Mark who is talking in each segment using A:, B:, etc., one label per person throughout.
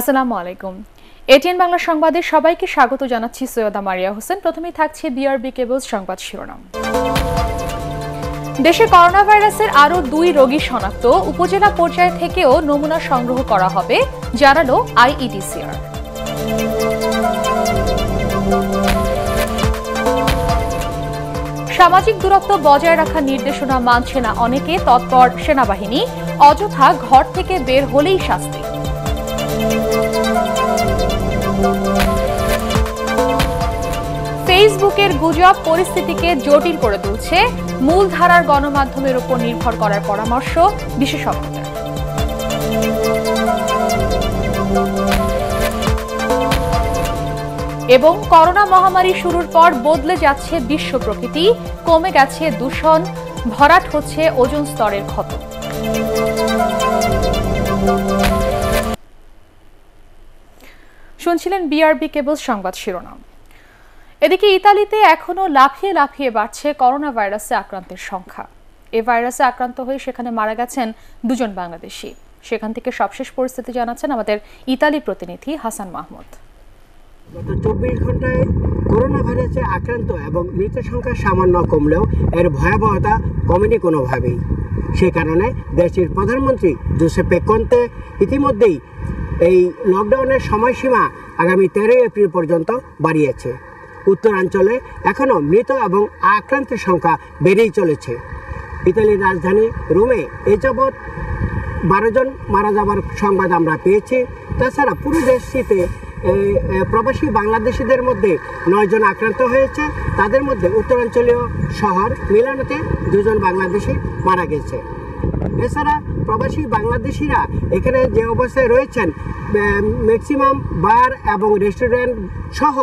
A: আসসালামু আলাইকুম এটিএন বাংলা সংবাদে সবাইকে স্বাগত জানাচ্ছি সৈয়দা মারিয়া হোসেন প্রথমেই থাকছে বিআরবি কেবলস সংবাদ শিরোনাম দেশে করোনা ভাইরাসের আরও দুই রোগী শনাক্ত উপজেলা পর্যায় থেকেও নমুনা সংগ্রহ করা হবে জানালো আইইডিসিআর e সামাজিক দূরত্ব বজায় রাখার নির্দেশনা মানছে না অনেকে তৎপর সেনাবাহিনী অযথা ঘর থেকে বের হলেই শাস্তি ফেসবুকের গুজব পরিস্থিতিকে জটিল করে তুলছে মূলধারার গণমাধ্যমের উপর নির্ভর করার পরামর্শ বিশেষজ্ঞদের এবং করোনা মহামারী শুরুর পর বদলে যাচ্ছে বিশ্ব প্রকৃতি কমে গেছে দূষণ ভরাট হচ্ছে ওজন স্তরের ক্ষত শুনছিলেন বিআরবি কেবলস সংবাদ শিরোনাম এদিকে ইতালিতে এখনও লাফিয়ে লাফিয়ে বাড়ছে করোনা ভাইরাসে আক্রান্তের সংখ্যা এ ভাইরাসে আক্রান্ত হয়ে সেখানে মারা গেছেন দুজন বাংলাদেশি সেখান থেকে সবশেষ পরিস্থিতি জানাচ্ছেন আমাদের ইতালি প্রতিনিধি হাসান মাহমুদ
B: গত চব্বিশ ঘন্টায় করোনা ভাইরাসে আক্রান্ত এবং মৃতের সংখ্যা সামান্য কমলেও এর ভয়াবহতা কমেনি কোনোভাবেই সে কারণে দেশটির প্রধানমন্ত্রী জোসেপে কন্তে ইতিমধ্যেই এই লকডাউনের সময়সীমা আগামী তেরোই এপ্রিল পর্যন্ত বাড়িয়েছে উত্তরাঞ্চলে এখনও মৃত এবং আক্রান্তের সংখ্যা বেড়েই চলেছে ইতালির রাজধানী রোমে এ যাবৎ বারোজন মারা যাবার সংবাদ আমরা পেয়েছি তাছাড়া পুরো দেশটিতে প্রবাসী বাংলাদেশিদের মধ্যে নয়জন আক্রান্ত হয়েছে তাদের মধ্যে উত্তরাঞ্চলীয় শহর মিলানোতে দুজন বাংলাদেশি মারা গেছে এছাড়া প্রবাসী বাংলাদেশিরা এখানে যে অবস্থায় রয়েছেন ম্যাক্সিমাম বার এবং রেস্টুরেন্ট সহ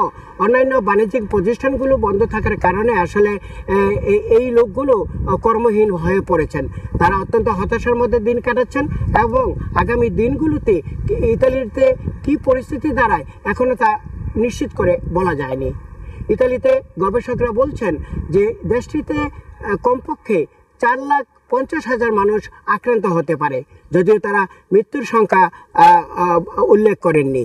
B: অন্যান্য বাণিজ্যিক প্রতিষ্ঠানগুলো বন্ধ থাকার কারণে আসলে এই লোকগুলো কর্মহীন হয়ে পড়েছেন তারা অত্যন্ত হতাশার মধ্যে দিন কাটাচ্ছেন এবং আগামী দিনগুলোতে ইতালিতে কি পরিস্থিতি দাঁড়ায় এখনও তা নিশ্চিত করে বলা যায়নি ইতালিতে গবেষকরা বলছেন যে দেশটিতে কমপক্ষে চার লাখ পঞ্চাশ হাজার মানুষ আক্রান্ত হতে পারে যদিও তারা মৃত্যুর সংখ্যা উল্লেখ করেননি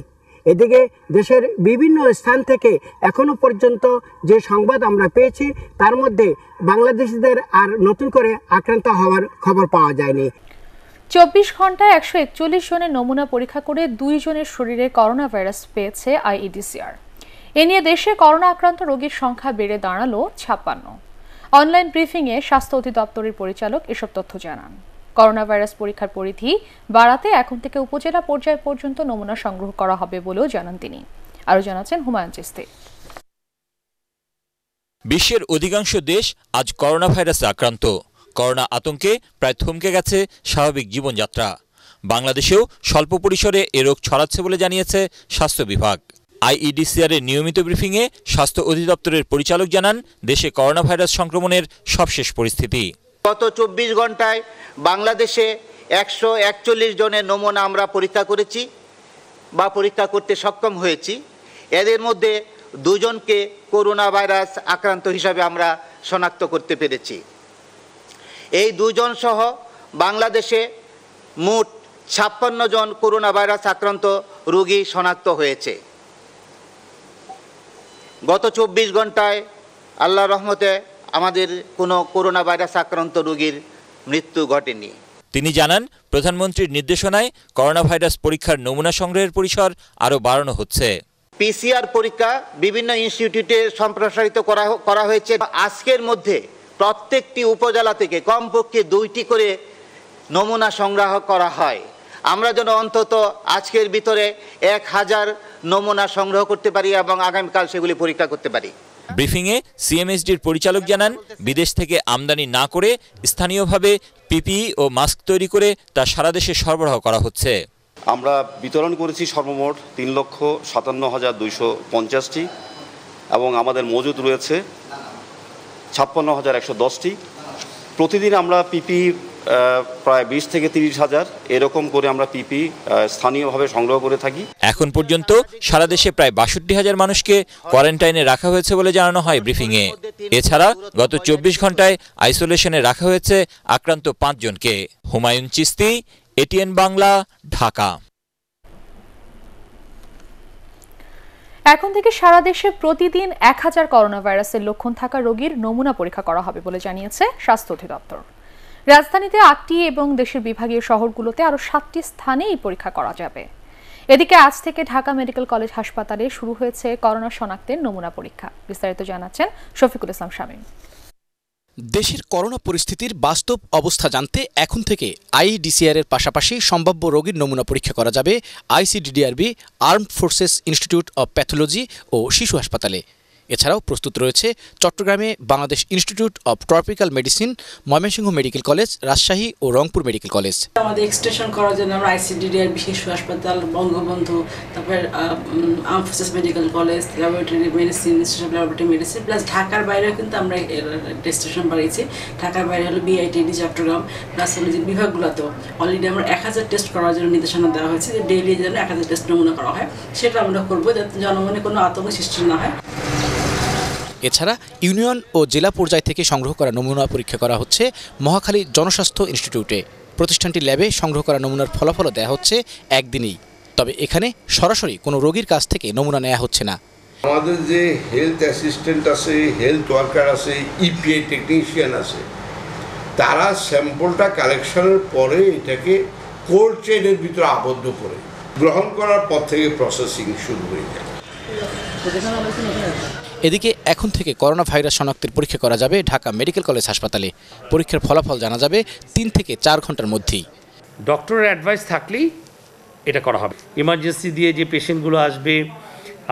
B: এদিকে দেশের বিভিন্ন স্থান থেকে এখনও পর্যন্ত যে সংবাদ আমরা পেয়েছি তার মধ্যে বাংলাদেশিদের আর নতুন করে আক্রান্ত হওয়ার খবর পাওয়া যায়নি
A: চব্বিশ ঘন্টায় একশো একচল্লিশ জনের নমুনা পরীক্ষা করে দুই জনের শরীরে করোনা ভাইরাস পেয়েছে আইইডিসিআর এ নিয়ে দেশে করোনা আক্রান্ত রোগীর সংখ্যা বেড়ে দাঁড়ালো ছাপ্পান্ন অনলাইন ব্রিফিংয়ে স্বাস্থ্য অধিদপ্তরের পরিচালক এসব তথ্য জানান করোনা ভাইরাস পরীক্ষার পরিধি বাড়াতে এখন থেকে উপজেলা পর্যায় পর্যন্ত নমুনা সংগ্রহ করা হবে বলেও জানান তিনি আরও জানাচ্ছেন হুমায়ুন চিস্তি
C: বিশ্বের অধিকাংশ দেশ আজ করোনা ভাইরাসে আক্রান্ত করোনা আতঙ্কে প্রায় থমকে গেছে স্বাভাবিক জীবনযাত্রা বাংলাদেশেও স্বল্প পরিসরে এ রোগ ছড়াচ্ছে বলে জানিয়েছে স্বাস্থ্য বিভাগ আইইডিসিআর এর নিয়মিত ব্রিফিংয়ে স্বাস্থ্য অধিদপ্তরের পরিচালক জানান দেশে করোনা ভাইরাস সংক্রমণের সবশেষ পরিস্থিতি
D: গত চব্বিশ ঘন্টায় বাংলাদেশে একশো একচল্লিশ জনের নমুনা আমরা পরীক্ষা করেছি বা পরীক্ষা করতে সক্ষম হয়েছি এদের মধ্যে দুজনকে করোনা ভাইরাস আক্রান্ত হিসাবে আমরা শনাক্ত করতে পেরেছি এই দুজন সহ বাংলাদেশে মোট ছাপ্পান্ন জন করোনা ভাইরাস আক্রান্ত রোগী শনাক্ত হয়েছে
C: গত চব্বিশ ঘন্টায় আল্লাহ রহমতে আমাদের কোনো করোনা ভাইরাস আক্রান্ত রোগীর মৃত্যু ঘটেনি তিনি জানান প্রধানমন্ত্রীর নির্দেশনায় করোনা ভাইরাস পরীক্ষার নমুনা সংগ্রহের পরিসর আরও বাড়ানো হচ্ছে পিসিআর পরীক্ষা বিভিন্ন
D: ইনস্টিটিউটে সম্প্রসারিত করা করা হয়েছে আজকের মধ্যে প্রত্যেকটি উপজেলা থেকে কমপক্ষে দুইটি করে নমুনা সংগ্রহ করা হয় আমরা যেন অন্তত আজকের ভিতরে এক হাজার নমুনা সংগ্রহ করতে পারি এবং আগামীকাল সেগুলি পরীক্ষা
C: করতে পারি ব্রিফিংয়ে সিএমএসডির পরিচালক জানান বিদেশ থেকে আমদানি না করে স্থানীয়ভাবে পিপিই ও মাস্ক তৈরি করে তা সারা দেশে সরবরাহ করা হচ্ছে আমরা
E: বিতরণ করেছি সর্বমোট তিন লক্ষ সাতান্ন হাজার দুইশো পঞ্চাশটি এবং আমাদের মজুদ রয়েছে ছাপ্পান্ন হাজার একশো দশটি প্রতিদিন আমরা পিপি প্রায় বিশ থেকে তিরিশ হাজার এরকম করে আমরা পিপি স্থানীয়ভাবে সংগ্রহ করে থাকি
C: এখন পর্যন্ত সারা দেশে প্রায় বাষট্টি হাজার মানুষকে কোয়ারেন্টাইনে রাখা হয়েছে বলে জানানো হয় ব্রিফিংয়ে এছাড়া গত চব্বিশ ঘন্টায় আইসোলেশনে রাখা হয়েছে আক্রান্ত পাঁচজনকে হুমায়ুন চিস্তি এটিএন বাংলা ঢাকা
A: এখন থেকে সারা দেশে প্রতিদিন এক হাজার করোনা ভাইরাসের লক্ষণ থাকা রোগীর নমুনা পরীক্ষা করা হবে বলে জানিয়েছে স্বাস্থ্য অধিদপ্তর রাজধানীতে আটটি এবং দেশের বিভাগীয় শহরগুলোতে আরও সাতটি স্থানে এই পরীক্ষা করা যাবে এদিকে আজ থেকে ঢাকা মেডিকেল কলেজ হাসপাতালে শুরু হয়েছে করোনা শনাক্তের নমুনা পরীক্ষা বিস্তারিত জানাচ্ছেন শফিকুল ইসলাম শামীম
F: দেশের করোনা পরিস্থিতির বাস্তব অবস্থা জানতে এখন থেকে আইডিসিআর এর পাশাপাশি সম্ভাব্য রোগীর নমুনা পরীক্ষা করা যাবে ICDDRB armed forces institute of pathology ও শিশু হাসপাতালে এছাড়াও প্রস্তুত রয়েছে চট্টগ্রামে Bangladesh institute of tropical medicine Mymensingh medical college Rajshahi ও রংপুর মেডিকেল কলেজ
B: আমাদের এক্সটেনশন করার জন্য আমরা আর বিশেষ হাসপাতাল বঙ্গবন্ধু তারপর আমফোসিস medical college laboratory medicine institute of laboratory medicine plus ঢাকার বাইরেও কিন্তু আমরা স্টেশন বাড়িয়েছি ঢাকার বাইরে হলো বিআইটিডি চট্টগ্রাম প্লাস হলো যে বিভাগগুলোতেও অলরেডি আমরা এক হাজার টেস্ট করার জন্য নির্দেশনা দেওয়া হয়েছে যে ডেইলি যেন এক হাজার টেস্ট নমুনা করা হয় সেটা আমরা করবো যাতে জনগণে কোনো আতঙ্ক সৃষ্টি না হয়
F: এছাড়া ইউনিয়ন ও জেলা পর্যায় থেকে সংগ্রহ করা নমুনা পরীক্ষা করা হচ্ছে মহাখালী জনস্বাস্থ্য ইনস্টিটিউটে প্রতিষ্ঠানটির ল্যাবে সংগ্রহ করা নমুনার ফলাফলও দেওয়া হচ্ছে একদিনেই তবে এখানে সরাসরি কোনো রোগীর কাছ থেকে নমুনা নেওয়া হচ্ছে না
E: আমাদের যে হেলথ অ্যাসিস্ট্যান্ট আছে হেলথ ওয়ার্কার আছে ইপিআই e টেকনিশিয়ান আছে তারা স্যাম্পলটা কালেকশনের পরে এটাকে কোল্ড চেইনের ভিতরে আবদ্ধ করে গ্রহণ করার পর থেকে প্রসেসিং শুরু হয়ে যায়
F: এদিকে এখন থেকে করোনা ভাইরাস শনাক্তের পরীক্ষা করা যাবে ঢাকা মেডিকেল কলেজ হাসপাতালে পরীক্ষার ফলাফল জানা যাবে তিন থেকে চার ঘন্টার মধ্যেই ডক্টরের অ্যাডভাইস থাকলেই এটা করা হবে ইমার্জেন্সি দিয়ে যে পেশেন্টগুলো আসবে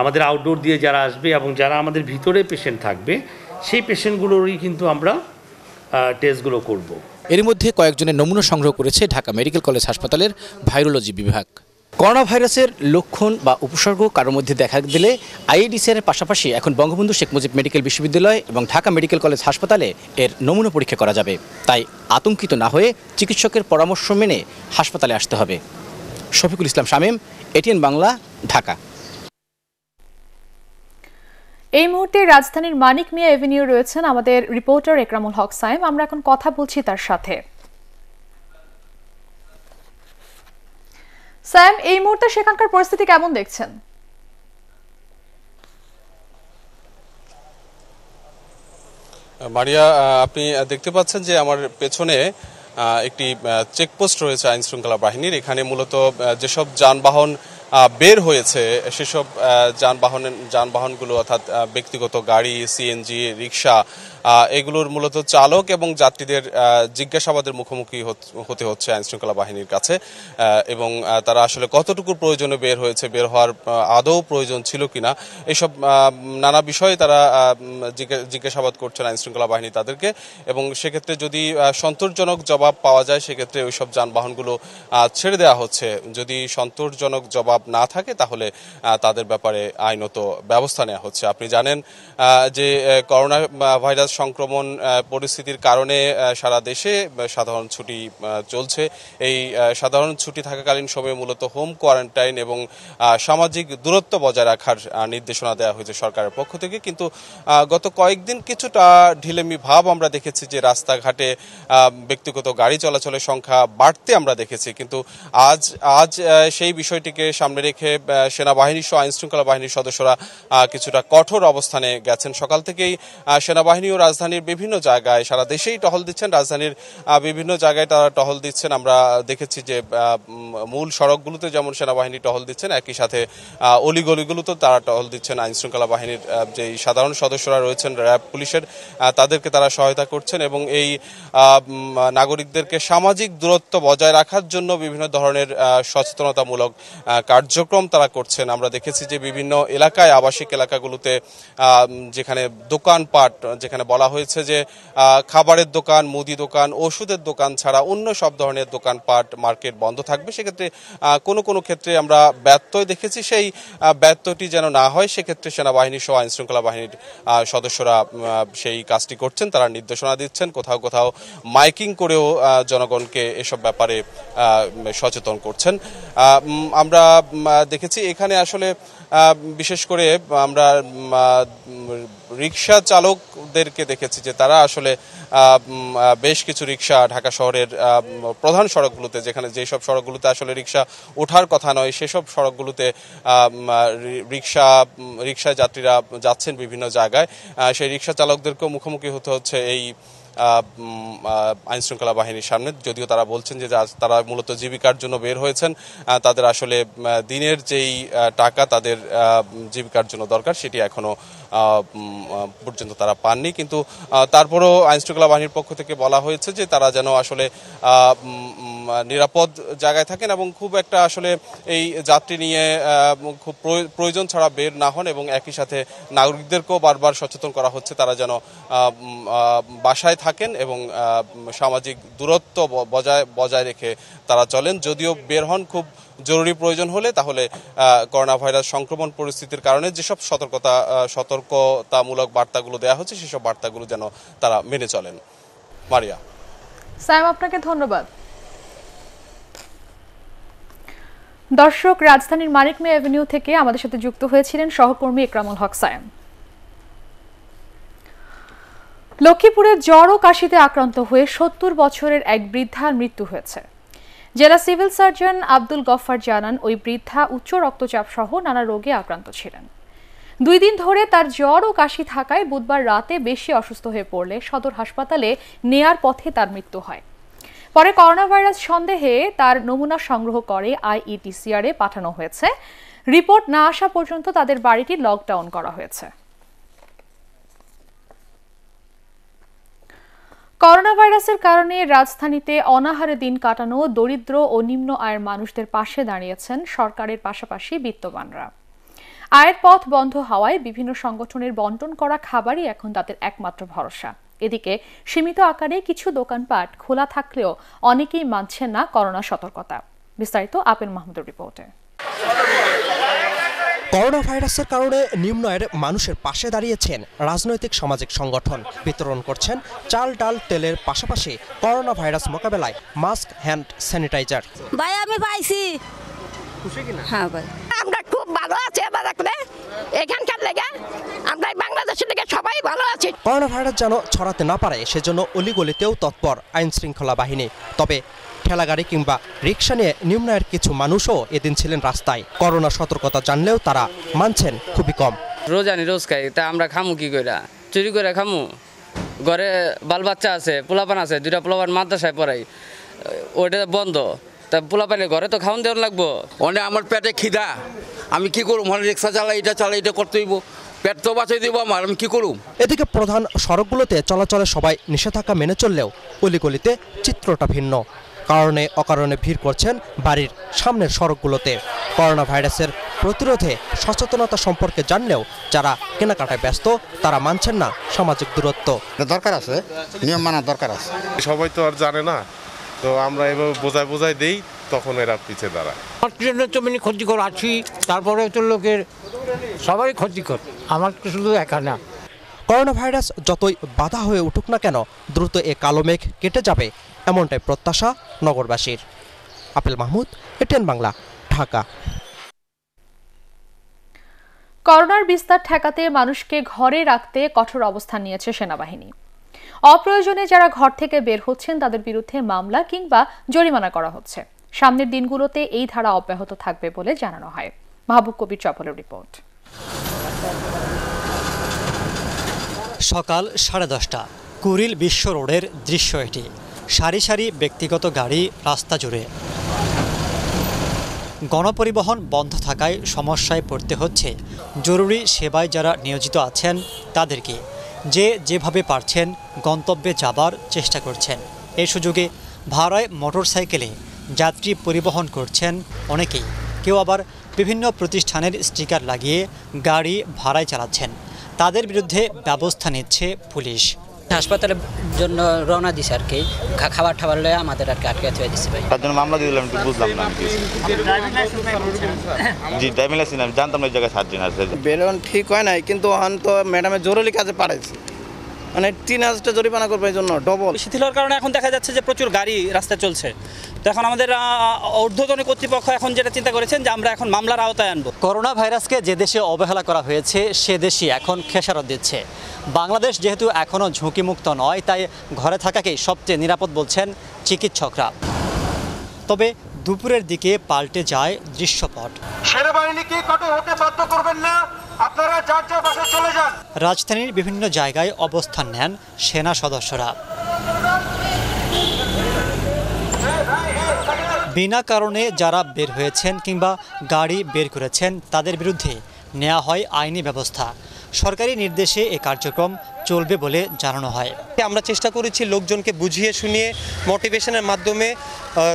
F: আমাদের আউটডোর দিয়ে যারা আসবে এবং যারা আমাদের ভিতরে পেশেন্ট থাকবে সেই পেশেন্টগুলোরই কিন্তু আমরা টেস্টগুলো করব। এর মধ্যে কয়েকজনের নমুনা সংগ্রহ করেছে ঢাকা মেডিকেল কলেজ হাসপাতালের ভাইরোলজি বিভাগ করোনা ভাইরাসের লক্ষণ বা উপসর্গ কারোর মধ্যে দেখা দিলে আইএডিসিআর এর পাশাপাশি এখন বঙ্গবন্ধু শেখ মুজিব মেডিকেল বিশ্ববিদ্যালয় এবং ঢাকা মেডিকেল কলেজ হাসপাতালে এর নমুনা পরীক্ষা করা যাবে তাই আতঙ্কিত না হয়ে চিকিৎসকের পরামর্শ মেনে হাসপাতালে আসতে হবে শফিকুল ইসলাম শামীম এটিএন বাংলা ঢাকা
A: এই মুহূর্তে রাজধানীর মানিক মিয়া এভিনিউ রয়েছেন আমাদের রিপোর্টার একরামুল হক সাইম আমরা এখন কথা বলছি তার সাথে স্যাম এই মুহূর্তে সেখানকার পরিস্থিতি কেমন দেখছেন
G: মারিয়া আপনি দেখতে পাচ্ছেন যে আমার পেছনে একটি চেকপোস্ট রয়েছে আইন শৃঙ্খলা বাহিনীর এখানে মূলত যেসব যানবাহন বের হয়েছে সেসব যানবাহন যানবাহনগুলো অর্থাৎ ব্যক্তিগত গাড়ি সিএনজি রিক্সা এগুলোর মূলত চালক এবং যাত্রীদের জিজ্ঞাসাবাদের মুখোমুখি হতে হচ্ছে আইনশৃঙ্খলা বাহিনীর কাছে এবং তারা আসলে কতটুকু প্রয়োজনে বের হয়েছে বের হওয়ার আদৌ প্রয়োজন ছিল কিনা এসব নানা বিষয়ে তারা জিজ্ঞাসাবাদ করছেন আইনশৃঙ্খলা বাহিনী তাদেরকে এবং সেক্ষেত্রে যদি সন্তোষজনক জবাব পাওয়া যায় সেক্ষেত্রে ওইসব যানবাহনগুলো ছেড়ে দেওয়া হচ্ছে যদি সন্তোষজনক জবাব না থাকে তাহলে তাদের ব্যাপারে আইনত ব্যবস্থা নেওয়া হচ্ছে আপনি জানেন যে করোনা ভাইরাস করোনা সংক্রমণ পরিস্থিতির কারণে সারা দেশে সাধারণ ছুটি চলছে এই সাধারণ ছুটি থাকাকালীন সময়ে মূলত হোম কোয়ারেন্টাইন এবং সামাজিক দূরত্ব বজায় রাখার নির্দেশনা দেওয়া হয়েছে সরকারের পক্ষ থেকে কিন্তু গত কয়েকদিন কিছুটা ঢিলেমি ভাব আমরা দেখেছি যে রাস্তাঘাটে ব্যক্তিগত গাড়ি চলাচলের সংখ্যা বাড়তে আমরা দেখেছি কিন্তু আজ আজ সেই বিষয়টিকে সামনে রেখে সেনাবাহিনী সহ আইনশৃঙ্খলা বাহিনীর সদস্যরা কিছুটা কঠোর অবস্থানে গেছেন সকাল থেকেই সেনাবাহিনী ও রাজধানীর বিভিন্ন জায়গায় সারা দেশেই টহল দিচ্ছেন রাজধানীর বিভিন্ন জায়গায় তারা টহল দিচ্ছেন আমরা দেখেছি যে মূল সড়কগুলোতে যেমন সেনাবাহিনী টহল দিচ্ছেন একই সাথে অলিগলিগুলোতেও তারা টহল দিচ্ছেন আইনশৃঙ্খলা বাহিনীর যে সাধারণ সদস্যরা রয়েছেন র্যাব পুলিশের তাদেরকে তারা সহায়তা করছেন এবং এই নাগরিকদেরকে সামাজিক দূরত্ব বজায় রাখার জন্য বিভিন্ন ধরনের সচেতনতামূলক কার্যক্রম তারা করছেন আমরা দেখেছি যে বিভিন্ন এলাকায় আবাসিক এলাকাগুলোতে যেখানে দোকানপাট যেখানে বলা হয়েছে যে খাবারের দোকান মুদি দোকান ওষুধের দোকান ছাড়া অন্য সব ধরনের দোকানপাট মার্কেট বন্ধ থাকবে সেক্ষেত্রে কোনো কোনো ক্ষেত্রে আমরা ব্যত্যয় দেখেছি সেই ব্যত্যয়টি যেন না হয় সেক্ষেত্রে সেনাবাহিনী সহ আইনশৃঙ্খলা বাহিনীর সদস্যরা সেই কাজটি করছেন তারা নির্দেশনা দিচ্ছেন কোথাও কোথাও মাইকিং করেও জনগণকে এসব ব্যাপারে সচেতন করছেন আমরা দেখেছি এখানে আসলে বিশেষ করে আমরা রিক্সা চালকদেরকে দেখেছি যে তারা আসলে বেশ কিছু রিক্সা ঢাকা শহরের প্রধান সড়কগুলোতে যেখানে যেসব সড়কগুলোতে আসলে রিক্সা ওঠার কথা নয় সেসব সড়কগুলোতে রিক্সা রিক্সায় যাত্রীরা যাচ্ছেন বিভিন্ন জায়গায় সেই রিক্সা চালকদেরকেও মুখোমুখি হতে হচ্ছে এই আইন শৃঙ্খলা বাহিনীর সামনে যদিও তারা বলছেন যে তারা মূলত জীবিকার জন্য বের হয়েছেন তাদের আসলে দিনের যেই টাকা তাদের জীবিকার জন্য দরকার সেটি এখনও পর্যন্ত তারা পাননি কিন্তু তারপরেও আইনশৃঙ্খলা বাহিনীর পক্ষ থেকে বলা হয়েছে যে তারা যেন আসলে নিরাপদ জায়গায় থাকেন এবং খুব একটা আসলে এই যাত্রী নিয়ে খুব প্রয়োজন ছাড়া বের না হন এবং একই সাথে নাগরিকদেরকেও বারবার সচেতন করা হচ্ছে তারা যেন বাসায় থাকেন এবং সামাজিক দূরত্ব বজায় বজায় রেখে তারা চলেন যদিও বের হন খুব জরুরি প্রয়োজন হলে তাহলে করোনা ভাইরাস সংক্রমণ পরিস্থিতির কারণে যেসব সতর্কতা সতর্কতামূলক বার্তাগুলো দেওয়া হচ্ছে সেসব বার্তাগুলো যেন তারা মেনে চলেন মারিয়া
A: সাহেব আপনাকে ধন্যবাদ দর্শক রাজধানীর মানিক মে অ্যাভিনিউ থেকে আমাদের সাথে যুক্ত হয়েছিলেন সহকর্মী একরামুল হক সায়েম লক্ষ্মীপুরে জ্বর ও কাশিতে আক্রান্ত হয়ে সত্তর বছরের এক বৃদ্ধার মৃত্যু হয়েছে জেলা সিভিল সার্জন আব্দুল গফফার জানান ওই বৃদ্ধা উচ্চ রক্তচাপ সহ নানা রোগে আক্রান্ত ছিলেন দুই দিন ধরে তার জ্বর ও কাশি থাকায় বুধবার রাতে বেশি অসুস্থ হয়ে পড়লে সদর হাসপাতালে নেয়ার পথে তার মৃত্যু হয় পরে করোনা ভাইরাস সন্দেহে তার নমুনা সংগ্রহ করে এ পাঠানো হয়েছে রিপোর্ট না আসা পর্যন্ত তাদের বাড়িটি লকডাউন করা হয়েছে করোনা ভাইরাসের কারণে রাজধানীতে অনাহারে দিন কাটানো দরিদ্র ও নিম্ন আয়ের মানুষদের পাশে দাঁড়িয়েছেন সরকারের পাশাপাশি বিত্তবানরা আয়ের পথ বন্ধ হওয়ায় বিভিন্ন সংগঠনের বন্টন করা খাবারই এখন তাদের একমাত্র ভরসা এদিকে সীমিত আকারে কিছু দোকানপাট খোলা থাকলেও অনেকেই মানছেন না করোনা সতর্কতা বিস্তারিত আপেল মাহমুদের রিপোর্টে
H: করোনা ভাইরাসের কারণে নিম্নয়ের মানুষের পাশে দাঁড়িয়েছেন রাজনৈতিক সামাজিক সংগঠন বিতরণ করছেন চাল ডাল তেলের পাশাপাশি করোনা ভাইরাস মোকাবেলায় মাস্ক হ্যান্ড স্যানিটাইজার
B: ভাই আমি পাইছি হ্যাঁ ভাই আমরা খুব ভালো আছে এখানকার লেগে আমরা বাংলাদেশের লেগে সবাই ভালো আছে
H: করোনা ভাইরাস যেন ছড়াতে না পারে সেজন্য অলিগলিতেও তৎপর আইন শৃঙ্খলা বাহিনী তবে গাড়ি কিংবা রিক্সা নিয়ে নিম্নায়ের কিছু মানুষও এদিন ছিলেন রাস্তায় করোনা সতর্কতা জানলেও তারা মানছেন খুবই কম
B: রোজ আনি রোজ খাই তা আমরা খামু কি কইরা চুরি করে খামু ঘরে বাল বাচ্চা আছে পোলাপান আছে দুটা পোলাপান মাদ্রাসায় পড়াই ওইটা বন্ধ তা পোলাপানি ঘরে তো খাওয়ান দেওয়ার লাগবো অনেক আমার
F: পেটে খিদা আমি কি করবো মানে রিক্সা চালাই এটা চালাই এটা করতে হইব পেট তো বাঁচিয়ে দিব আমার আমি কি করুম
H: এদিকে প্রধান সড়কগুলোতে চলাচলে সবাই নিষেধাজ্ঞা মেনে চললেও অলিগলিতে চিত্রটা ভিন্ন কারণে অকারণে ভিড় করছেন বাড়ির সামনের সড়কগুলোতে করোনা ভাইরাসের প্রতিরোধে সচেতনতা সম্পর্কে জানলেও যারা কেনাকাটায় ব্যস্ত তারা মানছেন না সামাজিক দূরত্ব দরকার আছে নিয়ম মানার দরকার আছে
I: সবাই তো আর জানে না তো আমরা এভাবে বোঝায় বোঝায় দেই তখন এরা পিছিয়ে দাঁড়ায় অক্সিজেনের তো মানে
F: ক্ষতিকর আছি তারপরে তো লোকের সবাই ক্ষতিকর আমার তো শুধু একা না
H: করোনা ভাইরাস যতই বাধা হয়ে উঠুক না কেন দ্রুত এ কালো মেঘ কেটে যাবে এমনটাই প্রত্যাশা নগরবাসীর আপেল মাহমুদ এটিএন বাংলা ঢাকা
A: করোনার বিস্তার ঠেকাতে মানুষকে ঘরে রাখতে কঠোর অবস্থান নিয়েছে সেনাবাহিনী অপ্রয়োজনে যারা ঘর থেকে বের হচ্ছেন তাদের বিরুদ্ধে মামলা কিংবা জরিমানা করা হচ্ছে সামনের দিনগুলোতে এই ধারা অব্যাহত থাকবে বলে জানানো হয় মাহবুব কবির চপলের রিপোর্ট
J: সকাল সাড়ে দশটা কুরিল বিশ্ব রোডের দৃশ্য এটি সারি সারি ব্যক্তিগত গাড়ি রাস্তা জুড়ে গণপরিবহন বন্ধ থাকায় সমস্যায় পড়তে হচ্ছে জরুরি সেবায় যারা নিয়োজিত আছেন তাদেরকে যে যেভাবে পারছেন গন্তব্যে যাবার চেষ্টা করছেন এই সুযোগে ভাড়ায় মোটরসাইকেলে যাত্রী পরিবহন করছেন অনেকেই কেউ আবার বিভিন্ন প্রতিষ্ঠানের স্টিকার লাগিয়ে গাড়ি ভাড়ায় চালাচ্ছেন তাদের বিরুদ্ধে ব্যবস্থা নিচ্ছে পুলিশ হাসপাতালের জন্য রওনা দিছে আর কি খাবার ঠাবার লয়ে আমাদের আর কি আটকে হয়ে দিচ্ছে ভাই
C: তার জন্য মামলা দিয়ে দিলাম একটু বুঝলাম না জি ড্রাইভিং লাইসেন্স আমি জানতাম না ওই জায়গায় দিন আছে
B: বেলন ঠিক হয় নাই কিন্তু অহন তো ম্যাডামের জরুরি
C: কাজে পাঠাইছে মানে তিন হাজারটা জরিমানা করবে এই জন্য ডবল শিথিল হওয়ার কারণে এখন দেখা যাচ্ছে যে প্রচুর গাড়ি রাস্তায় চলছে তো এখন আমাদের ঊর্ধ্বতন কর্তৃপক্ষ এখন যেটা চিন্তা করেছেন যে আমরা এখন মামলার আওতায়
J: আনবো করোনা ভাইরাসকে যে দেশে অবহেলা করা হয়েছে সে দেশই এখন খেসারত দিচ্ছে বাংলাদেশ যেহেতু এখনও ঝুঁকিমুক্ত নয় তাই ঘরে থাকাকেই সবচেয়ে নিরাপদ বলছেন চিকিৎসকরা তবে দুপুরের দিকে পাল্টে যায় দৃশ্যপট
I: সেনাবাহিনীকে হতে বাধ্য করবেন না আপনারা যার যার চলে যান
J: রাজধানীর বিভিন্ন জায়গায় অবস্থান নেন সেনা সদস্যরা বিনা কারণে যারা বের হয়েছেন কিংবা গাড়ি বের করেছেন তাদের বিরুদ্ধে নেওয়া হয় আইনি ব্যবস্থা সরকারি নির্দেশে এ কার্যক্রম চলবে বলে জানানো হয় আমরা চেষ্টা করেছি লোকজনকে বুঝিয়ে শুনিয়ে
H: মোটিভেশনের মাধ্যমে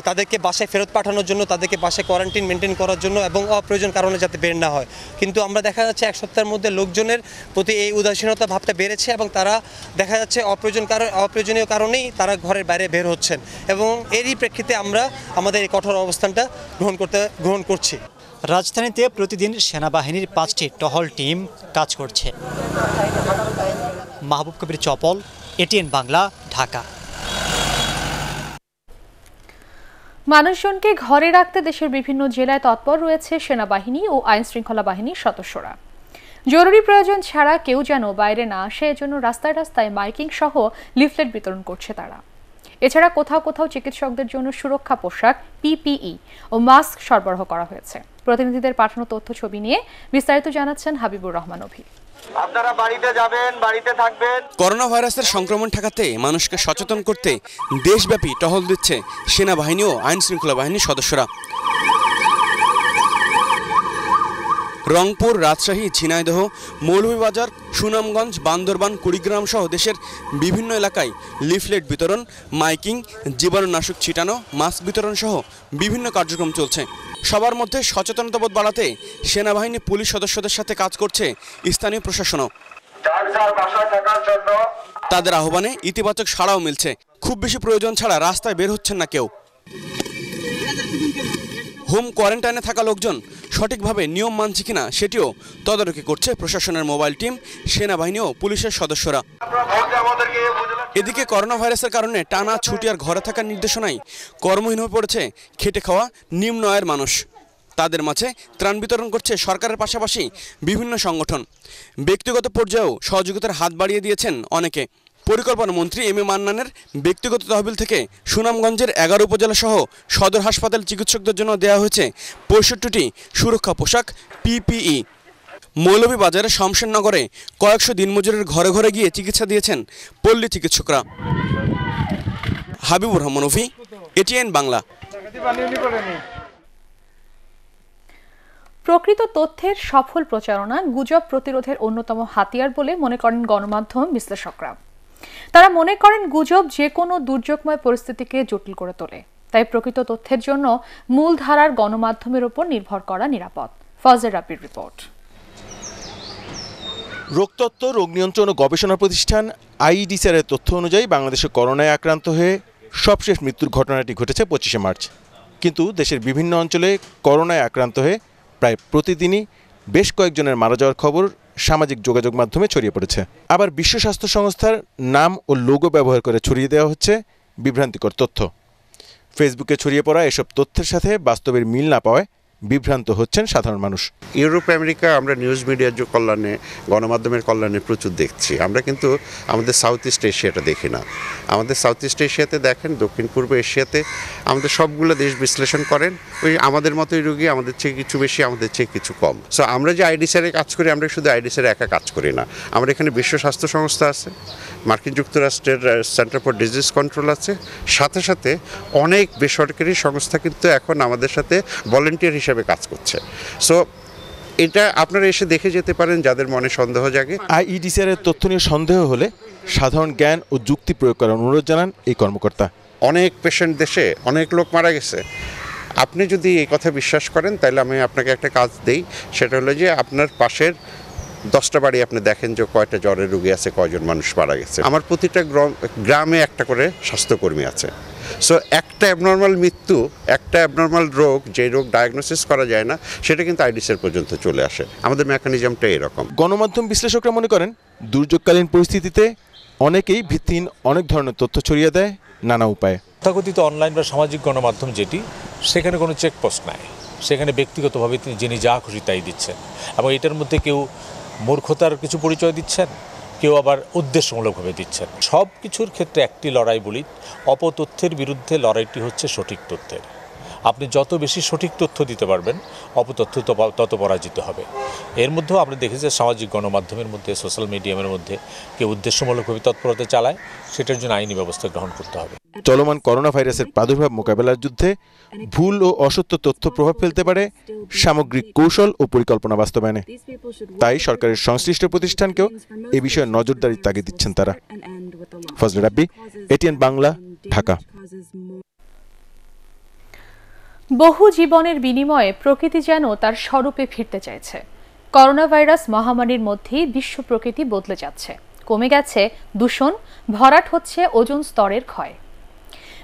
H: তাদেরকে বাসায় ফেরত পাঠানোর জন্য তাদেরকে বাসে কোয়ারেন্টিন মেনটেন করার জন্য এবং অপ্রয়োজন কারণে যাতে বের না হয় কিন্তু আমরা দেখা যাচ্ছে এক সপ্তাহের মধ্যে লোকজনের প্রতি এই উদাসীনতা ভাবটা বেড়েছে এবং তারা দেখা যাচ্ছে অপ্রয়োজন কারণ অপ্রয়োজনীয় কারণেই তারা ঘরের বাইরে বের হচ্ছেন
J: এবং এরই প্রেক্ষিতে আমরা আমাদের এই কঠোর অবস্থানটা গ্রহণ করতে গ্রহণ করছি রাজধানীতে প্রতিদিন সেনাবাহিনীর পাঁচটি টহল টিম কাজ করছে মাহবুব কবির চপল এটিএন বাংলা ঢাকা
A: মানুষজনকে ঘরে রাখতে দেশের বিভিন্ন জেলায় তৎপর রয়েছে সেনাবাহিনী ও আইন শৃঙ্খলা বাহিনীর সদস্যরা জরুরি প্রয়োজন ছাড়া কেউ যেন বাইরে না আসে এজন্য রাস্তায় রাস্তায় মাইকিং সহ লিফলেট বিতরণ করছে তারা এছাড়া কোথাও কোথাও চিকিৎসকদের জন্য সুরক্ষা পোশাক পিপিই ও মাস্ক সরবরাহ করা হয়েছে প্রতিনিধিদের পাঠানো তথ্য ছবি নিয়ে বিস্তারিত জানাচ্ছেন হাবিবুর রহমান অভি
K: আপনারা বাড়িতে যাবেন বাড়িতে থাকবেন করোনা ভাইরাসের সংক্রমণ ঠেকাতে মানুষকে সচেতন করতে দেশব্যাপী টহল দিচ্ছে সেনাবাহিনী ও আইন শৃঙ্খলা বাহিনীর সদস্যরা রংপুর রাজশাহী ঝিনাইদহ মৌলভীবাজার সুনামগঞ্জ বান্দরবান কুড়িগ্রাম সহ দেশের বিভিন্ন এলাকায় লিফলেট বিতরণ মাইকিং জীবাণুনাশক ছিটানো মাস্ক বিতরণ সহ বিভিন্ন কার্যক্রম চলছে সবার মধ্যে সচেতনতাবোধ বাড়াতে সেনাবাহিনী পুলিশ সদস্যদের সাথে কাজ করছে স্থানীয় প্রশাসনও তাদের আহ্বানে ইতিবাচক সাড়াও মিলছে খুব বেশি প্রয়োজন ছাড়া রাস্তায় বের হচ্ছেন না কেউ হোম কোয়ারেন্টাইনে থাকা লোকজন সঠিকভাবে নিয়ম মানছে কিনা সেটিও তদারকি করছে প্রশাসনের মোবাইল টিম সেনাবাহিনী ও পুলিশের সদস্যরা এদিকে করোনা ভাইরাসের কারণে টানা ছুটি আর ঘরে থাকার নির্দেশনায় কর্মহীন হয়ে পড়েছে খেটে খাওয়া নিম্ন আয়ের মানুষ তাদের মাঝে ত্রাণ বিতরণ করছে সরকারের পাশাপাশি বিভিন্ন সংগঠন ব্যক্তিগত পর্যায়েও সহযোগিতার হাত বাড়িয়ে দিয়েছেন অনেকে পরিকল্পনা মন্ত্রী এম এ মান্নানের ব্যক্তিগত তহবিল থেকে সুনামগঞ্জের এগারো উপজেলা সহ সদর হাসপাতাল চিকিৎসকদের জন্য দেওয়া হয়েছে পঁয়ষট্টিটি সুরক্ষা পোশাক পিপিই মৌলভীবাজারের শমশেরনগরে কয়েকশো দিনমজুরের ঘরে ঘরে গিয়ে চিকিৎসা দিয়েছেন পল্লী চিকিৎসকরা হাবিবুর রহমান ওফি এটিএন বাংলা
A: প্রকৃত তথ্যের সফল প্রচারণা গুজব প্রতিরোধের অন্যতম হাতিয়ার বলে মনে করেন গণমাধ্যম বিশ্লেষকরা তারা মনে করেন গুজব যে কোনো দুর্যোগময় পরিস্থিতিকে জটিল করে তোলে তাই প্রকৃত তথ্যের জন্য মূলধারার গণমাধ্যমের ওপর নির্ভর করা নিরাপদ ফজের রাপির রিপোর্ট
I: রোগতত্ত্ব রোগ নিয়ন্ত্রণ ও গবেষণা প্রতিষ্ঠান আইডিসিআর এর তথ্য অনুযায়ী বাংলাদেশে করোনায় আক্রান্ত হয়ে সবশেষ মৃত্যুর ঘটনাটি ঘটেছে পঁচিশে মার্চ কিন্তু দেশের বিভিন্ন অঞ্চলে করোনায় আক্রান্ত হয়ে প্রায় প্রতিদিনই বেশ কয়েকজনের মারা যাওয়ার খবর সামাজিক যোগাযোগ মাধ্যমে ছড়িয়ে পড়েছে আবার বিশ্ব স্বাস্থ্য সংস্থার নাম ও লোগো ব্যবহার করে ছড়িয়ে দেওয়া হচ্ছে বিভ্রান্তিকর তথ্য ফেসবুকে ছড়িয়ে পড়া এসব তথ্যের সাথে বাস্তবের মিল না পাওয়ায় বিভ্রান্ত হচ্ছেন সাধারণ মানুষ ইউরোপ আমেরিকা আমরা নিউজ মিডিয়ার যে কল্যাণে গণমাধ্যমের কল্যাণে প্রচুর দেখছি
E: আমরা কিন্তু আমাদের সাউথ ইস্ট এশিয়াটা দেখি না আমাদের সাউথ ইস্ট এশিয়াতে দেখেন দক্ষিণ পূর্ব এশিয়াতে আমাদের সবগুলো দেশ বিশ্লেষণ করেন ওই আমাদের মতোই রুগী আমাদের চেয়ে কিছু বেশি আমাদের চেয়ে কিছু কম সো আমরা যে আইডিসারে কাজ করি আমরা শুধু আইডিসারে একা কাজ করি না আমরা এখানে বিশ্ব স্বাস্থ্য সংস্থা আছে মার্কিন যুক্তরাষ্ট্রের সেন্টার ফর ডিজিজ কন্ট্রোল আছে সাথে সাথে অনেক বেসরকারি সংস্থা কিন্তু এখন আমাদের সাথে ভলেন্টিয়ার হিসেবে কাজ করছে
I: সো এটা আপনারা এসে দেখে যেতে পারেন যাদের মনে সন্দেহ জাগে আইইডিসিআর এর তথ্য নিয়ে সন্দেহ হলে সাধারণ জ্ঞান ও যুক্তি প্রয়োগ করার অনুরোধ জানান এই কর্মকর্তা অনেক পেশেন্ট দেশে অনেক লোক মারা গেছে আপনি যদি এই কথা বিশ্বাস করেন তাহলে আমি আপনাকে
E: একটা কাজ দেই সেটা হলো যে আপনার পাশের দশটা বাড়ি আপনি দেখেন যে কয়টা জ্বরের রুগী আছে কয়জন মানুষ মারা গেছে আমার প্রতিটা গ্রামে একটা করে স্বাস্থ্যকর্মী আছে সো একটা অ্যাবনর্মাল মৃত্যু একটা অ্যাবনর্মাল রোগ যে রোগ ডায়াগনোসিস করা যায় না সেটা
I: কিন্তু আইডিসের পর্যন্ত চলে আসে আমাদের মেকানিজমটা এরকম গণমাধ্যম বিশ্লেষকরা মনে করেন দুর্যোগকালীন পরিস্থিতিতে অনেকেই ভিত্তিহীন অনেক ধরনের তথ্য ছড়িয়ে দেয় নানা উপায়ে
C: তথাকথিত অনলাইন বা সামাজিক গণমাধ্যম যেটি সেখানে কোনো চেকপোস্ট নাই সেখানে ব্যক্তিগতভাবে তিনি যিনি যা খুশি তাই দিচ্ছেন এবং এটার মধ্যে কেউ মূর্খতার কিছু পরিচয় দিচ্ছেন কেউ আবার উদ্দেশ্যমূলকভাবে দিচ্ছেন সব কিছুর ক্ষেত্রে একটি লড়াই বলি অপতথ্যের বিরুদ্ধে লড়াইটি হচ্ছে সঠিক তথ্যের আপনি যত বেশি সঠিক তথ্য দিতে পারবেন অপতথ্য তত পরাজিত হবে এর মধ্যেও আপনি দেখেছেন সামাজিক গণমাধ্যমের মধ্যে সোশ্যাল মিডিয়ামের মধ্যে কেউ উদ্দেশ্যমূলকভাবে তৎপরতা চালায় সেটার জন্য আইনি ব্যবস্থা গ্রহণ করতে হবে
I: চলমান করোনা ভাইরাসের প্রাদুর্ভাব মোকাবেলার যুদ্ধে ভুল ও অসত্য তথ্য প্রভাব ফেলতে পারে সামগ্রিক কৌশল ও পরিকল্পনা বাস্তবায়নে তাই সরকারের সংশ্লিষ্ট প্রতিষ্ঠানকেও এ বিষয়ে নজরদারির তাগিদ দিচ্ছেন তারা ফজল রাব্বি এটিএন বাংলা ঢাকা
A: বহু জীবনের বিনিময়ে প্রকৃতি যেন তার স্বরূপে ফিরতে চাইছে করোনা ভাইরাস মহামারীর মধ্যেই বিশ্ব প্রকৃতি বদলে যাচ্ছে কমে গেছে দূষণ ভরাট হচ্ছে ওজন স্তরের ক্ষয়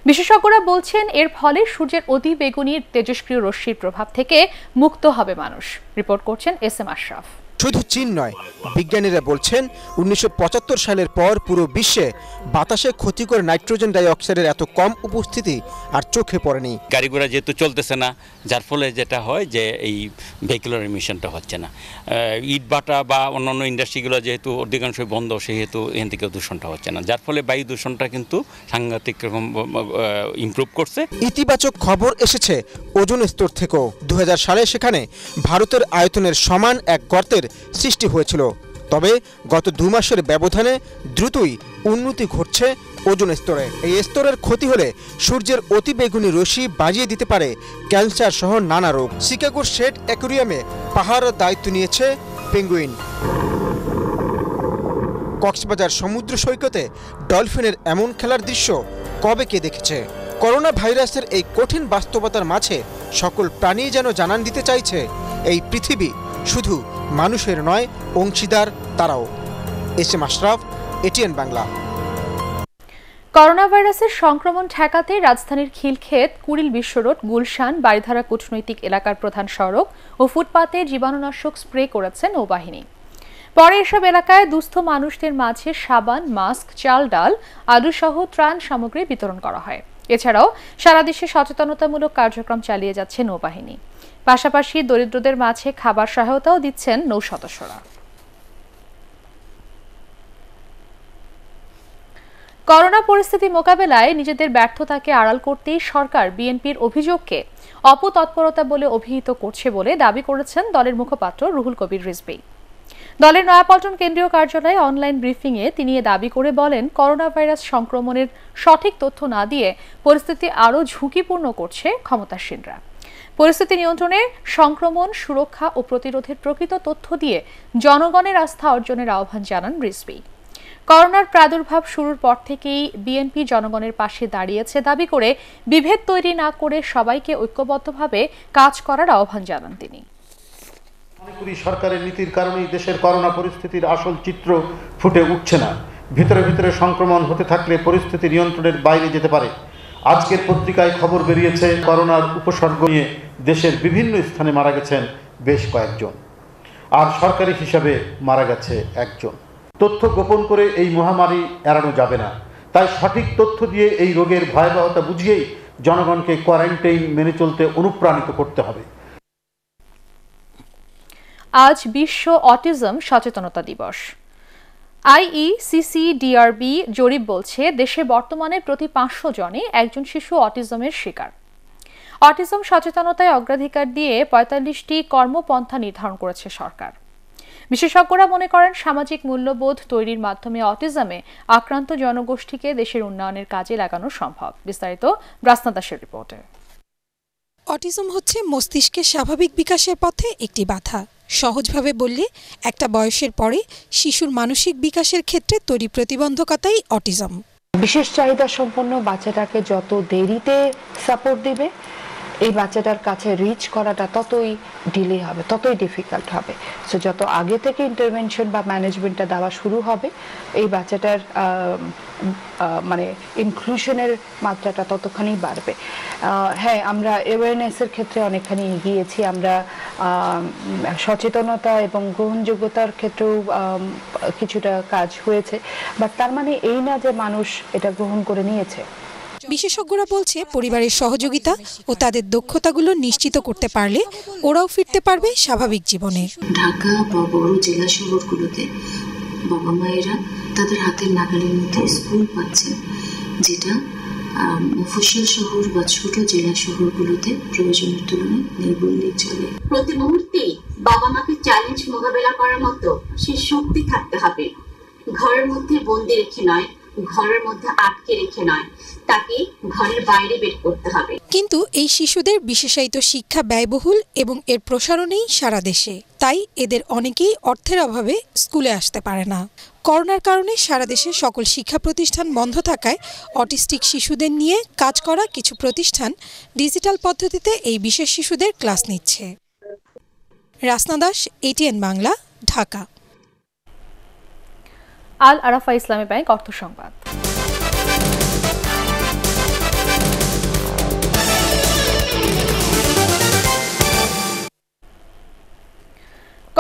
A: বিশেষজ্ঞরা বলছেন এর ফলে সূর্যের অতি বেগুনির তেজস্ক্রিয় রশ্মির প্রভাব থেকে মুক্ত হবে মানুষ রিপোর্ট করছেন এস এম আশরাফ
D: শুধু চীন নয় বিজ্ঞানীরা বলছেন উনিশশো সালের পর পুরো বিশ্বে বাতাসে ক্ষতিকর নাইট্রোজেন ডাইঅক্সাইডের এত কম উপস্থিতি আর চোখে পড়েনি
C: গাড়িগুড়া যেহেতু চলতেছে না যার ফলে যেটা হয় যে এই ভেহিকুলার ইমিশনটা হচ্ছে না ইট বাটা বা অন্যান্য ইন্ডাস্ট্রিগুলো যেহেতু অধিকাংশই বন্ধ সেহেতু এখান থেকে দূষণটা হচ্ছে না যার ফলে বায়ু দূষণটা কিন্তু সাংঘাতিক রকম ইম্প্রুভ করছে
D: ইতিবাচক খবর এসেছে ওজন স্তর থেকেও দু সালে সেখানে ভারতের আয়তনের সমান এক গর্তের সৃষ্টি হয়েছিল তবে গত দু মাসের ব্যবধানে দ্রুতই উন্নতি ঘটছে ওজন স্তরে এই স্তরের ক্ষতি হলে সূর্যের অতিবেগুনি রশ্মি বাজিয়ে দিতে পারে ক্যান্সার সহ নানা রোগ শিকাগোর শেড অ্যাকুরিয়ামে পাহাড়ের দায়িত্ব নিয়েছে পেঙ্গুইন কক্সবাজার সমুদ্র সৈকতে ডলফিনের এমন খেলার দৃশ্য কবে কে দেখেছে করোনা ভাইরাসের এই কঠিন বাস্তবতার মাঝে সকল প্রাণী যেন জানান দিতে চাইছে এই পৃথিবী শুধু মানুষের নয় অংশীদার তারাও S M Ashraf ATN Bangla
A: করোনা ভাইরাসের সংক্রমণ ঠেকাতে রাজধানীর খিলক্ষেত কুড়িল বিশ্বরোড গুলশান বাড়িধারা কূটনৈতিক এলাকার প্রধান সড়ক ও ফুটপাতে জীবাণুনাশক স্প্রে করেছেন নৌবাহিনী পরে এসব এলাকায় দুস্থ মানুষদের মাঝে সাবান মাস্ক চাল ডাল আলুসহ ত্রাণ সামগ্রী বিতরণ করা হয় এছাড়াও সারা দেশে সচেতনতামূলক কার্যক্রম চালিয়ে যাচ্ছে নৌবাহিনী পাশাপাশি দরিদ্রদের মাঝে খাবার সহায়তাও দিচ্ছেন নৌ সদস্যরা করোনা পরিস্থিতি মোকাবেলায় নিজেদের ব্যর্থতাকে আড়াল করতেই সরকার বিএনপির অভিযোগকে অপতৎপরতা বলে অভিহিত করছে বলে দাবি করেছেন দলের মুখপাত্র রুহুল কবির রিজবি দলের নয়াপল্টন কেন্দ্রীয় কার্যালয়ে অনলাইন ব্রিফিংয়ে তিনি এ দাবি করে বলেন করোনা ভাইরাস সংক্রমণের সঠিক তথ্য না দিয়ে পরিস্থিতি আরও ঝুঁকিপূর্ণ করছে ক্ষমতাসীনরা পরিস্থিতি নিয়ন্ত্রণে সংক্রমণ সুরক্ষা ও প্রতিরোধের প্রকৃত তথ্য দিয়ে জনগণের আস্থা অর্জনের আহ্বান জানান রিসবি করোনার প্রাদুর্ভাব শুরুর পর থেকেই বিএনপি জনগণের পাশে দাঁড়িয়েছে দাবি করে বিভেদ তৈরি না করে সবাইকে ঐক্যবদ্ধভাবে কাজ করার আহ্বান জানান তিনি
E: সরকারের নীতির কারণেই দেশের করোনা পরিস্থিতির আসল চিত্র ফুটে উঠছে না ভিতরে ভিতরে সংক্রমণ হতে থাকলে পরিস্থিতি নিয়ন্ত্রণের বাইরে যেতে পারে আজকের পত্রিকায় খবর বেরিয়েছে করোনার উপসর্গ নিয়ে দেশের বিভিন্ন স্থানে মারা গেছেন বেশ কয়েকজন আর সরকারি হিসাবে মারা গেছে একজন তথ্য গোপন করে এই মহামারী এড়ানো যাবে না তাই সঠিক তথ্য দিয়ে এই রোগের ভয়াবহতা বুঝিয়েই জনগণকে কোয়ারেন্টাইন মেনে চলতে অনুপ্রাণিত করতে হবে
A: আজ বিশ্ব অটিজম সচেতনতা দিবস আইইসিসিডিআরবি জরিপ বলছে দেশে বর্তমানে প্রতি পাঁচশো জনে একজন শিশু অটিজমের শিকার অটিজম সচেতনতায় অগ্রাধিকার দিয়ে পঁয়তাল্লিশটি কর্মপন্থা নির্ধারণ করেছে সরকার বিশেষজ্ঞরা মনে করেন সামাজিক মূল্যবোধ তৈরির মাধ্যমে অটিজমে আক্রান্ত জনগোষ্ঠীকে দেশের উন্নয়নের কাজে লাগানো সম্ভব বিস্তারিত রাসনা দাসের রিপোর্টে অটিজম হচ্ছে মস্তিষ্কের স্বাভাবিক বিকাশের পথে একটি বাধা সহজভাবে বললে একটা বয়সের পরে শিশুর মানসিক বিকাশের ক্ষেত্রে তৈরি প্রতিবন্ধকতাই অটিজম বিশেষ চাহিদা সম্পন্ন বাচ্চাটাকে যত দেরিতে সাপোর্ট দিবে এই বাচ্চাটার কাছে রিচ করাটা ততই ডিলে হবে ততই ডিফিকাল্ট হবে সো যত আগে থেকে ইন্টারভেনশন বা ম্যানেজমেন্টটা দেওয়া শুরু হবে এই বাচ্চাটার মানে ইনক্লুশনের মাত্রাটা ততখানি বাড়বে হ্যাঁ আমরা অ্যাওয়ারনেসের ক্ষেত্রে অনেকখানি এগিয়েছি আমরা সচেতনতা এবং গ্রহণযোগ্যতার ক্ষেত্রেও কিছুটা কাজ হয়েছে বাট তার মানে এই না যে মানুষ এটা গ্রহণ করে নিয়েছে বিশেষজ্ঞরা বলছে পরিবারের সহযোগিতা ও তাদের দক্ষতাগুলো নিশ্চিত করতে পারলে ওরাও ফিরতে পারবে
F: স্বাভাবিক জীবনে ঢাকা বা বড় জেলা শহরগুলোতে বাবা মায়েরা তাদের হাতের নাগালের মধ্যে স্কুল পাচ্ছে যেটা
D: শহর বা ছোট জেলা শহরগুলোতে প্রয়োজনের তুলনায় চলে
A: প্রতি মুহূর্তে
B: বাবা মাকে চ্যালেঞ্জ মোকাবেলা করার মতো সে শক্তি থাকতে হবে ঘরের মধ্যে বন্দি রেখে নয় ঘরের মধ্যে আটকে রেখে নয় তাকে ঘরের বাইরে
A: বের করতে হবে কিন্তু এই শিশুদের বিশেষায়িত শিক্ষা ব্যয়বহুল এবং এর প্রসারণেই সারা দেশে তাই এদের অনেকেই অর্থের অভাবে স্কুলে আসতে পারে না করোনার কারণে সারা দেশে সকল শিক্ষা প্রতিষ্ঠান বন্ধ থাকায় অটিস্টিক শিশুদের নিয়ে কাজ করা কিছু প্রতিষ্ঠান ডিজিটাল পদ্ধতিতে এই বিশেষ শিশুদের ক্লাস নিচ্ছে রাসনা দাস এটিএন বাংলা ঢাকা আল আরাফা ইসলামী ব্যাংক অর্থ সংবাদ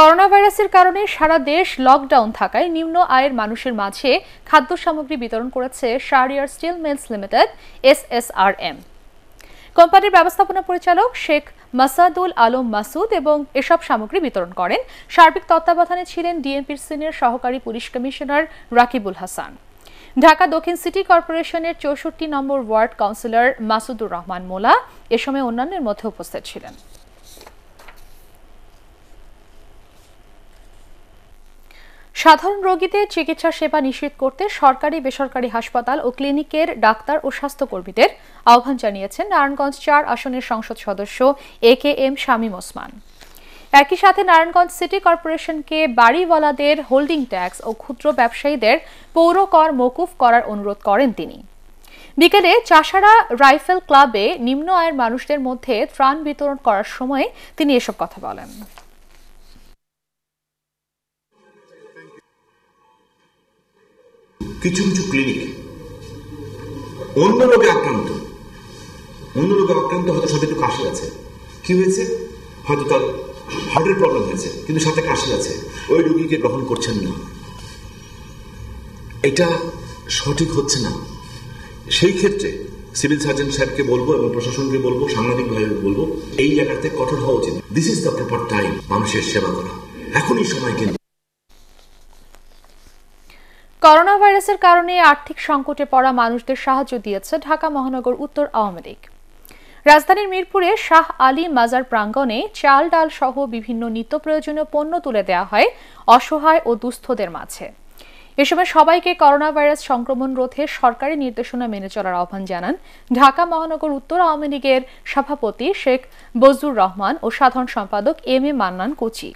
A: করোনা ভাইরাসের কারণে সারা দেশ লকডাউন থাকায় নিম্ন আয়ের মানুষের মাঝে খাদ্য সামগ্রী বিতরণ করেছে Shariar steel mills limited SSRM কোম্পানির ব্যবস্থাপনা পরিচালক শেখ মাসাদুল আলম মাসুদ এবং এসব সামগ্রী বিতরণ করেন সার্বিক তত্ত্বাবধানে ছিলেন ডিএমপির সিনিয়র সহকারী পুলিশ কমিশনার রাকিবুল হাসান ঢাকা দক্ষিণ সিটি কর্পোরেশনের চৌষট্টি নম্বর ওয়ার্ড কাউন্সিলর মাসুদুর রহমান মোলা এ সময় অন্যান্যের মধ্যে উপস্থিত ছিলেন সাধারণ রোগীদের চিকিৎসা সেবা নিশ্চিত করতে সরকারি বেসরকারি হাসপাতাল ও ক্লিনিকের ডাক্তার ও স্বাস্থ্যকর্মীদের আহ্বান জানিয়েছেন নারায়ণগঞ্জ চার আসনের সংসদ সদস্য A K M Shamim Osman একই সাথে নারায়ণগঞ্জ সিটি কর্পোরেশনকে বাড়িওয়ালাদের হোল্ডিং ট্যাক্স ও ক্ষুদ্র ব্যবসায়ীদের পৌর কর মকুফ করার অনুরোধ করেন তিনি বিকেলে চাষারা রাইফেল ক্লাবে নিম্ন আয়ের মানুষদের মধ্যে ত্রাণ বিতরণ করার সময় তিনি এসব কথা বলেন
E: কিছু কিছু ক্লিনিক অন্য রোগে আক্রান্ত অন্য রোগে আক্রান্ত হয়তো সাথে একটু কাশি আছে কি হয়েছে হয়তো তার হার্টের প্রবলেম হয়েছে কিন্তু সাথে কাশি আছে ওই রোগীকে গ্রহণ করছেন না
K: এটা সঠিক হচ্ছে না সেই ক্ষেত্রে সিভিল সার্জন সাহেবকে
F: বলবো এবং প্রশাসনকে বলবো সাংবাদিক ভাইকে বলবো এই জায়গাতে কঠোর হওয়া উচিত this is the proper time
C: মানুষের সেবা করা এখনই সময় কিন্তু
A: করোনা ভাইরাসের কারণে আর্থিক সংকটে পড়া মানুষদের সাহায্য দিয়েছে ঢাকা মহানগর উত্তর আওয়ামী লীগ রাজধানীর মিরপুরে শাহ আলী মাজার প্রাঙ্গণে চাল ডাল সহ বিভিন্ন নিত্য প্রয়োজনীয় পণ্য তুলে দেওয়া হয় অসহায় ও দুস্থদের মাঝে এ সময় সবাইকে করোনা ভাইরাস সংক্রমণ রোধে সরকারি নির্দেশনা মেনে চলার আহ্বান জানান ঢাকা মহানগর উত্তর আওয়ামী লীগের সভাপতি শেখ বজুর রহমান ও সাধারণ সম্পাদক এম এ মান্নান কোচি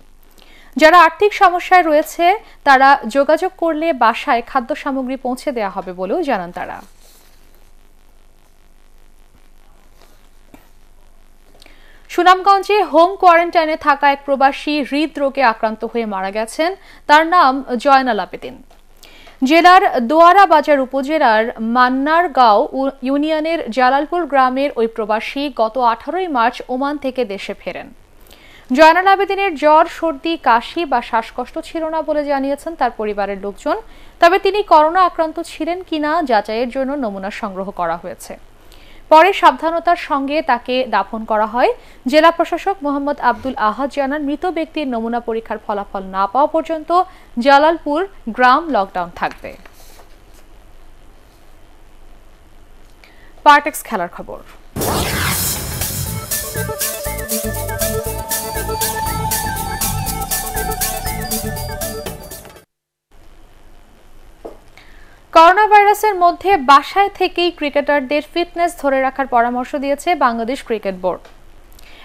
A: যারা আর্থিক সমস্যায় রয়েছে তারা যোগাযোগ করলে বাসায় খাদ্য সামগ্রী পৌঁছে দেওয়া হবে বলেও জানান তারা সুনামগঞ্জে হোম কোয়ারেন্টাইনে থাকা এক প্রবাসী হৃদরোগে আক্রান্ত হয়ে মারা গেছেন তার নাম জয়নাল আবেদিন জেলার দোয়ারা বাজার উপজেলার মান্নারগাঁও ইউনিয়নের জালালপুর গ্রামের ওই প্রবাসী গত আঠারোই মার্চ ওমান থেকে দেশে ফেরেন জয়নাল আবেদিনের জ্বর সর্দি কাশি বা শ্বাসকষ্ট ছিল না বলে জানিয়েছেন তার পরিবারের লোকজন তবে তিনি করোনা আক্রান্ত ছিলেন কিনা যাচাইয়ের জন্য নমুনা সংগ্রহ করা হয়েছে পরে সাবধানতার সঙ্গে তাকে দাফন করা হয় জেলা প্রশাসক মোহাম্মদ আব্দুল আহাদ জানান মৃত ব্যক্তির নমুনা পরীক্ষার ফলাফল না পাওয়া পর্যন্ত জালালপুর গ্রাম লকডাউন থাকবে খেলার খবর করোনা ভাইরাসের মধ্যে বাসায় থেকেই ক্রিকেটারদের ফিটনেস ধরে রাখার পরামর্শ দিয়েছে বাংলাদেশ ক্রিকেট বোর্ড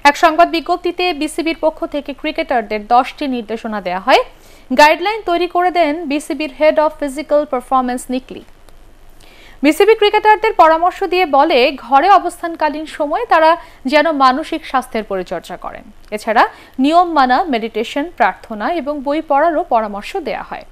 A: এক সংবাদ বিজ্ঞপ্তিতে বিসিবির পক্ষ থেকে ক্রিকেটারদের দশটি নির্দেশনা দেয়া হয় গাইডলাইন তৈরি করে দেন বিসিবির head of physical performance Nick Lee BCB ক্রিকেটারদের পরামর্শ দিয়ে বলে ঘরে অবস্থানকালীন সময়ে তারা যেন মানসিক স্বাস্থ্যের পরিচর্যা করেন এছাড়া নিয়ম মানা মেডিটেশন প্রার্থনা এবং বই পড়ারও পরামর্শ দেয়া হয়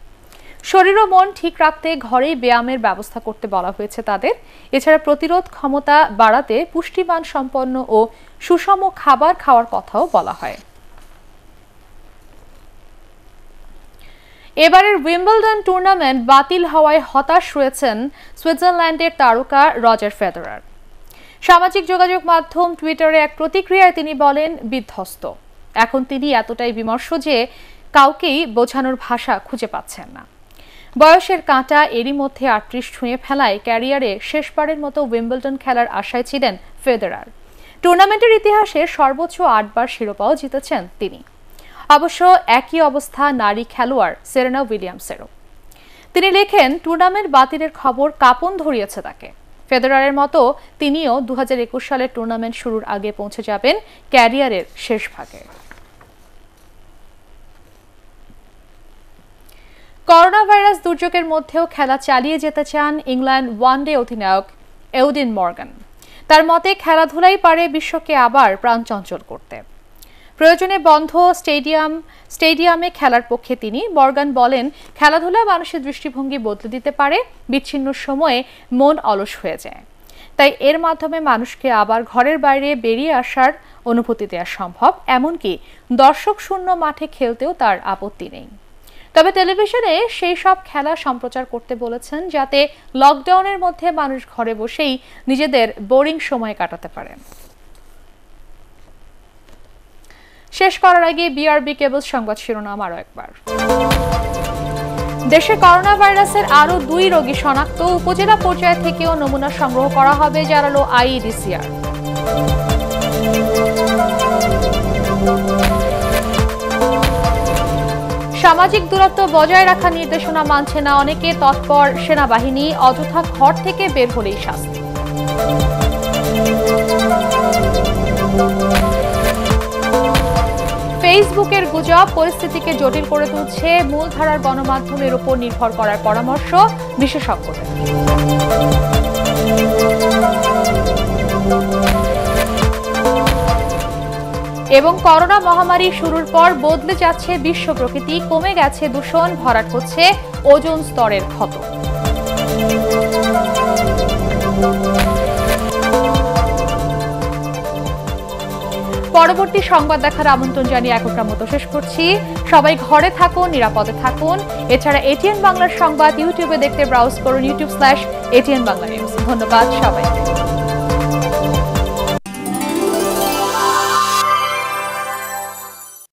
A: শরীর ও মন ঠিক রাখতে ঘরেই ব্যায়ামের ব্যবস্থা করতে বলা হয়েছে তাদের এছাড়া প্রতিরোধ ক্ষমতা বাড়াতে পুষ্টিমান সম্পন্ন ও সুষম খাবার খাওয়ার কথাও বলা হয় এবারের উইম্বলডন টুর্নামেন্ট বাতিল হওয়ায় হতাশ হয়েছেন সুইজারল্যান্ডের তারকা রজার ফেদারার সামাজিক যোগাযোগ মাধ্যম টুইটারে এক প্রতিক্রিয়ায় তিনি বলেন বিধ্বস্ত এখন তিনি এতটাই বিমর্ষ যে কাউকেই বোঝানোর ভাষা খুঁজে পাচ্ছেন না বয়সের কাঁটা এরই মধ্যে আটত্রিশ ছুঁয়ে ফেলায় ক্যারিয়ারে শেষবারের মতো উইম্বলটন খেলার আশায় ছিলেন ফেদেরার টুর্নামেন্টের ইতিহাসে সর্বোচ্চ আটবার শিরোপাও জিতেছেন তিনি অবশ্য একই অবস্থা নারী খেলোয়াড় সেরেনা উইলিয়ামসেরও তিনি লেখেন টুর্নামেন্ট বাতিলের খবর কাপন ধরিয়েছে তাকে ফেদেরারের মতো তিনিও দু সালের টুর্নামেন্ট শুরুর আগে পৌঁছে যাবেন ক্যারিয়ারের শেষ ভাগে করোনা ভাইরাস দুর্যোগের মধ্যেও খেলা চালিয়ে যেতে চান ইংল্যান্ড ওয়ান ডে অধিনায়ক এউদিন মর্গান তার মতে খেলাধুলাই পারে বিশ্বকে আবার প্রাণ চঞ্চল করতে প্রয়োজনে বন্ধ স্টেডিয়াম স্টেডিয়ামে খেলার পক্ষে তিনি মর্গান বলেন খেলাধুলা মানুষের দৃষ্টিভঙ্গি বদলে দিতে পারে বিচ্ছিন্ন সময়ে মন অলস হয়ে যায় তাই এর মাধ্যমে মানুষকে আবার ঘরের বাইরে বেরিয়ে আসার অনুভূতি দেওয়া সম্ভব এমনকি দর্শক শূন্য মাঠে খেলতেও তার আপত্তি নেই তবে টেলিভিশনে সেই সব খেলা সম্প্রচার করতে বলেছেন যাতে লকডাউনের মধ্যে মানুষ ঘরে বসেই নিজেদের বোরিং সময় কাটাতে পারেন শেষ করার আগে বিআরবি কেবল সংবাদ শিরোনাম আরও একবার দেশে করোনা ভাইরাসের আরও দুই রোগী শনাক্ত উপজেলা পর্যায় থেকেও নমুনা সংগ্রহ করা হবে জানালো আইডিসিআর সামাজিক দূরত্ব বজায় রাখার নির্দেশনা মানছে না অনেকে তৎপর সেনাবাহিনী অযথা ঘর থেকে বের হলেই শাস্তি ফেসবুকের গুজব পরিস্থিতিকে জটিল করে তুলছে মূলধারার গণমাধ্যমের উপর নির্ভর করার পরামর্শ বিশেষজ্ঞদের এবং করোনা মহামারী শুরুর পর বদলে যাচ্ছে বিশ্ব প্রকৃতি কমে গেছে দূষণ ভরাট হচ্ছে ওজন স্তরের ক্ষত পরবর্তী সংবাদ দেখার আমন্ত্রণ জানিয়ে একটা মতো শেষ করছি সবাই ঘরে থাকুন নিরাপদে থাকুন এছাড়া এটিএন বাংলার সংবাদ ইউটিউবে দেখতে ব্রাউজ করুন YouTube slash ATN Bangla news ধন্যবাদ সবাই